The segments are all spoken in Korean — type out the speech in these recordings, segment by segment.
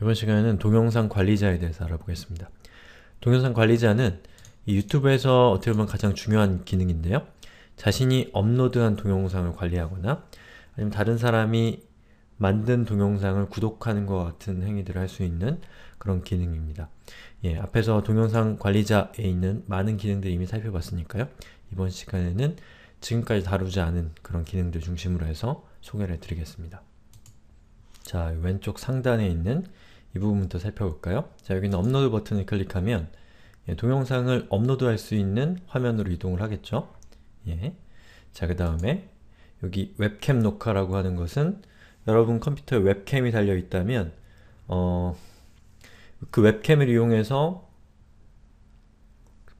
이번 시간에는 동영상 관리자에 대해서 알아보겠습니다. 동영상 관리자는 유튜브에서 어떻게 보면 가장 중요한 기능인데요. 자신이 업로드한 동영상을 관리하거나 아니면 다른 사람이 만든 동영상을 구독하는 것 같은 행위들을 할 수 있는 그런 기능입니다. 예, 앞에서 동영상 관리자에 있는 많은 기능들 이미 살펴봤으니까요. 이번 시간에는 지금까지 다루지 않은 그런 기능들 중심으로 해서 소개를 해 드리겠습니다. 자, 왼쪽 상단에 있는 이 부분부터 살펴볼까요? 자, 여기는 업로드 버튼을 클릭하면 예, 동영상을 업로드할 수 있는 화면으로 이동을 하겠죠? 예. 자, 그 다음에 여기 웹캠 녹화라고 하는 것은 여러분 컴퓨터에 웹캠이 달려 있다면 어, 그 웹캠을 이용해서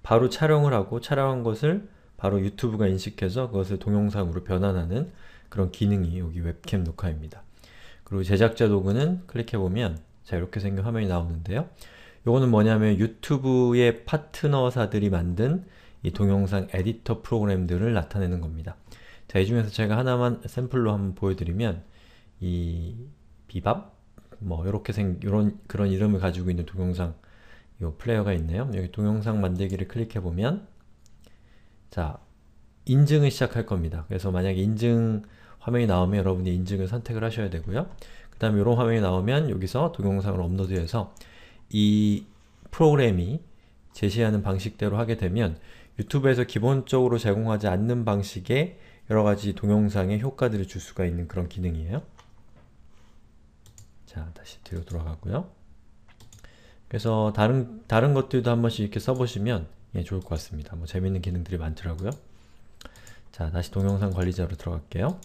바로 촬영을 하고 촬영한 것을 바로 유튜브가 인식해서 그것을 동영상으로 변환하는 그런 기능이 여기 웹캠 녹화입니다. 그리고 제작자 도구는 클릭해보면 자 이렇게 생긴 화면이 나오는데요. 요거는 뭐냐면 유튜브의 파트너사들이 만든 이 동영상 에디터 프로그램들을 나타내는 겁니다. 자, 이 중에서 제가 하나만 샘플로 한번 보여드리면 이 비밥? 뭐 이렇게 생 요런 그런 이름을 가지고 있는 동영상 요 플레이어가 있네요. 여기 동영상 만들기를 클릭해 보면 자 인증을 시작할 겁니다. 그래서 만약에 인증 화면이 나오면 여러분이 인증을 선택을 하셔야 되고요. 그 다음에 이런 화면이 나오면 여기서 동영상을 업로드해서 이 프로그램이 제시하는 방식대로 하게 되면 유튜브에서 기본적으로 제공하지 않는 방식의 여러가지 동영상의 효과들을 줄 수가 있는 그런 기능이에요. 자, 다시 뒤로 돌아가고요. 그래서 다른 다른 것들도 한 번씩 이렇게 써보시면 예, 좋을 것 같습니다. 뭐 재밌는 기능들이 많더라고요. 자, 다시 동영상 관리자로 들어갈게요.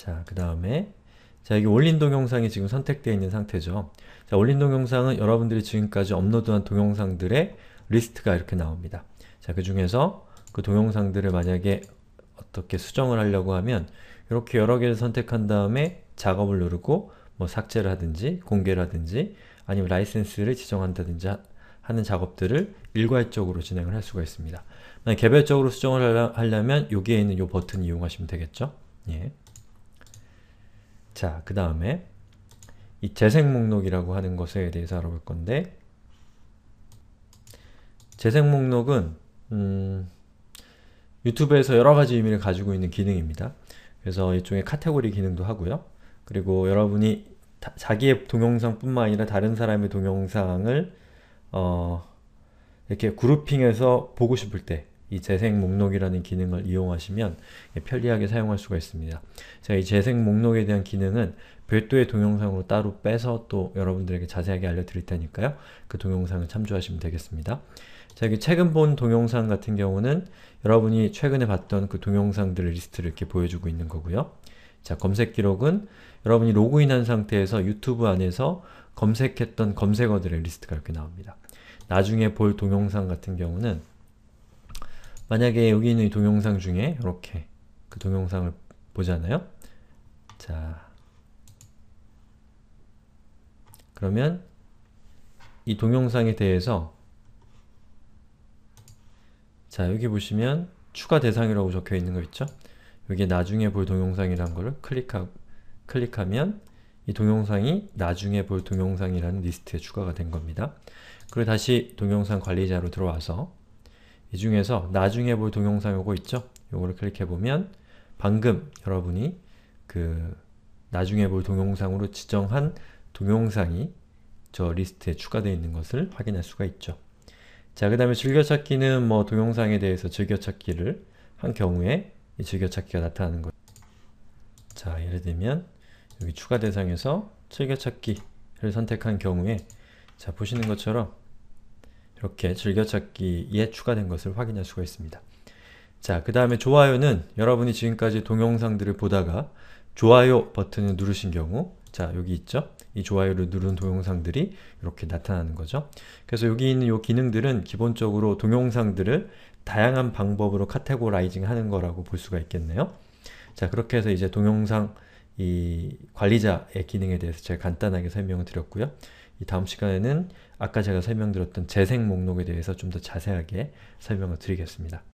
자, 그 다음에 자, 여기 올린 동영상이 지금 선택되어 있는 상태죠. 자, 올린 동영상은 여러분들이 지금까지 업로드한 동영상들의 리스트가 이렇게 나옵니다. 자, 그 중에서 그 동영상들을 만약에 어떻게 수정을 하려고 하면 이렇게 여러 개를 선택한 다음에 작업을 누르고 뭐 삭제를 하든지 공개를 하든지 아니면 라이센스를 지정한다든지 하는 작업들을 일괄적으로 진행을 할 수가 있습니다. 개별적으로 수정을 하려면 여기에 있는 이 버튼 이용하시면 되겠죠? 예. 자, 그 다음에 이 재생 목록이라고 하는 것에 대해서 알아볼 건데 재생 목록은 음, 유튜브에서 여러 가지 의미를 가지고 있는 기능입니다. 그래서 일종의 카테고리 기능도 하고요. 그리고 여러분이 다, 자기의 동영상뿐만 아니라 다른 사람의 동영상을 어, 이렇게 그룹핑해서 보고 싶을 때이 재생 목록이라는 기능을 이용하시면 편리하게 사용할 수가 있습니다. 제가 이 재생 목록에 대한 기능은 별도의 동영상으로 따로 빼서 또 여러분들에게 자세하게 알려드릴 테니까요. 그 동영상을 참조하시면 되겠습니다. 자, 여기 최근 본 동영상 같은 경우는 여러분이 최근에 봤던 그 동영상들 리스트를 이렇게 보여주고 있는 거고요. 자, 검색 기록은 여러분이 로그인한 상태에서 유튜브 안에서 검색했던 검색어들의 리스트가 이렇게 나옵니다. 나중에 볼 동영상 같은 경우는 만약에 여기 있는 동영상 중에 이렇게 그 동영상을 보잖아요? 자, 그러면 이 동영상에 대해서 자, 여기 보시면 추가 대상이라고 적혀 있는 거 있죠? 여기에 나중에 볼 동영상이라는 거를 클릭하, 클릭하면 이 동영상이 나중에 볼 동영상이라는 리스트에 추가가 된 겁니다. 그리고 다시 동영상 관리자로 들어와서 이 중에서 나중에 볼 동영상 요거 있죠? 요거를 클릭해보면 방금 여러분이 그 나중에 볼 동영상으로 지정한 동영상이 저 리스트에 추가되어 있는 것을 확인할 수가 있죠. 자, 그 다음에 즐겨찾기는 뭐 동영상에 대해서 즐겨찾기를 한 경우에 이 즐겨찾기가 나타나는 거죠. 자, 예를 들면 여기 추가 대상에서 즐겨찾기를 선택한 경우에 자, 보시는 것처럼 이렇게 즐겨찾기에 추가된 것을 확인할 수가 있습니다. 자, 그 다음에 좋아요는 여러분이 지금까지 동영상들을 보다가 좋아요 버튼을 누르신 경우 자, 여기 있죠? 이 좋아요를 누른 동영상들이 이렇게 나타나는 거죠. 그래서 여기 있는 이 기능들은 기본적으로 동영상들을 다양한 방법으로 카테고라이징 하는 거라고 볼 수가 있겠네요. 자, 그렇게 해서 이제 동영상 이 관리자의 기능에 대해서 제가 간단하게 설명을 드렸고요. 이 다음 시간에는 아까 제가 설명드렸던 재생 목록에 대해서 좀 더 자세하게 설명을 드리겠습니다.